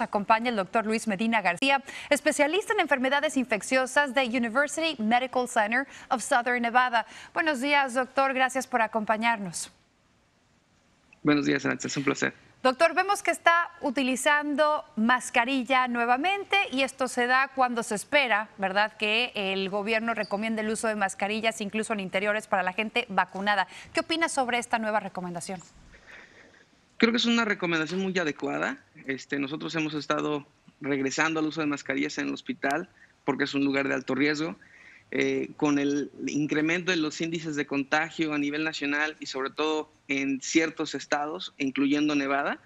acompaña el doctor Luis Medina García, especialista en enfermedades infecciosas de University Medical Center of Southern Nevada. Buenos días, doctor. Gracias por acompañarnos. Buenos días, Anastasia. Es un placer. Doctor, vemos que está utilizando mascarilla nuevamente y esto se da cuando se espera, ¿verdad? Que el gobierno recomiende el uso de mascarillas incluso en interiores para la gente vacunada. ¿Qué opinas sobre esta nueva recomendación? creo que es una recomendación muy adecuada. Este, nosotros hemos estado regresando al uso de mascarillas en el hospital porque es un lugar de alto riesgo. Eh, con el incremento de los índices de contagio a nivel nacional y sobre todo en ciertos estados, incluyendo Nevada,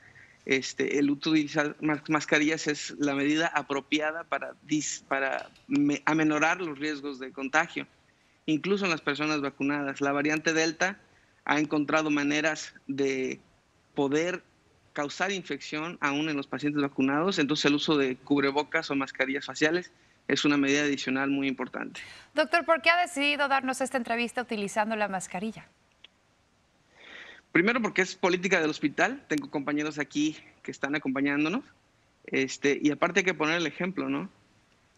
este, el utilizar mascarillas es la medida apropiada para, para amenorar los riesgos de contagio, incluso en las personas vacunadas. La variante Delta ha encontrado maneras de poder causar infección aún en los pacientes vacunados, entonces el uso de cubrebocas o mascarillas faciales es una medida adicional muy importante. Doctor, ¿por qué ha decidido darnos esta entrevista utilizando la mascarilla? Primero porque es política del hospital, tengo compañeros aquí que están acompañándonos, este, y aparte hay que poner el ejemplo, ¿no?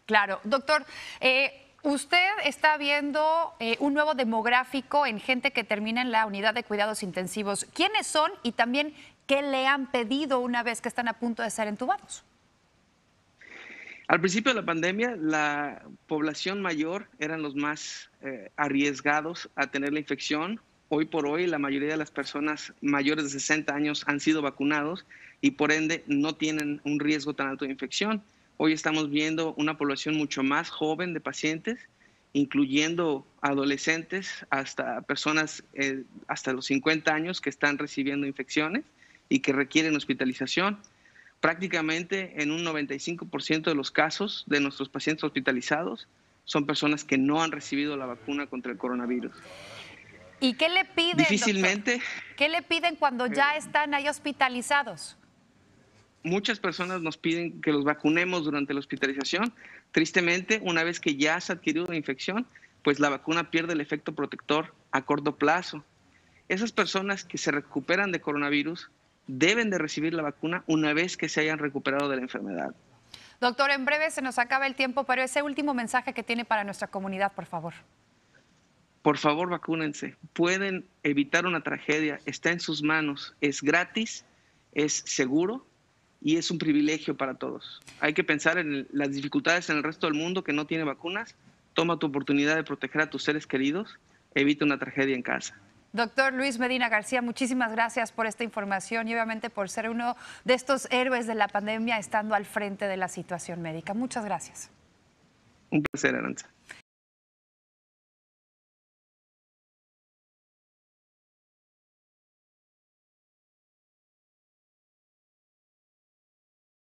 Claro, doctor, eh, Usted está viendo eh, un nuevo demográfico en gente que termina en la unidad de cuidados intensivos. ¿Quiénes son y también qué le han pedido una vez que están a punto de ser entubados? Al principio de la pandemia, la población mayor eran los más eh, arriesgados a tener la infección. Hoy por hoy, la mayoría de las personas mayores de 60 años han sido vacunados y por ende no tienen un riesgo tan alto de infección. Hoy estamos viendo una población mucho más joven de pacientes, incluyendo adolescentes hasta personas eh, hasta los 50 años que están recibiendo infecciones y que requieren hospitalización. Prácticamente en un 95% de los casos de nuestros pacientes hospitalizados son personas que no han recibido la vacuna contra el coronavirus. ¿Y qué le piden? Difícilmente. ¿Qué le piden cuando ya eh. están ahí hospitalizados? Muchas personas nos piden que los vacunemos durante la hospitalización. Tristemente, una vez que ya has adquirido la infección, pues la vacuna pierde el efecto protector a corto plazo. Esas personas que se recuperan de coronavirus deben de recibir la vacuna una vez que se hayan recuperado de la enfermedad. Doctor, en breve se nos acaba el tiempo, pero ese último mensaje que tiene para nuestra comunidad, por favor. Por favor, vacúnense. Pueden evitar una tragedia. Está en sus manos. Es gratis, es seguro y es un privilegio para todos. Hay que pensar en las dificultades en el resto del mundo que no tiene vacunas. Toma tu oportunidad de proteger a tus seres queridos. Evita una tragedia en casa. Doctor Luis Medina García, muchísimas gracias por esta información y obviamente por ser uno de estos héroes de la pandemia estando al frente de la situación médica. Muchas gracias. Un placer, Aranza.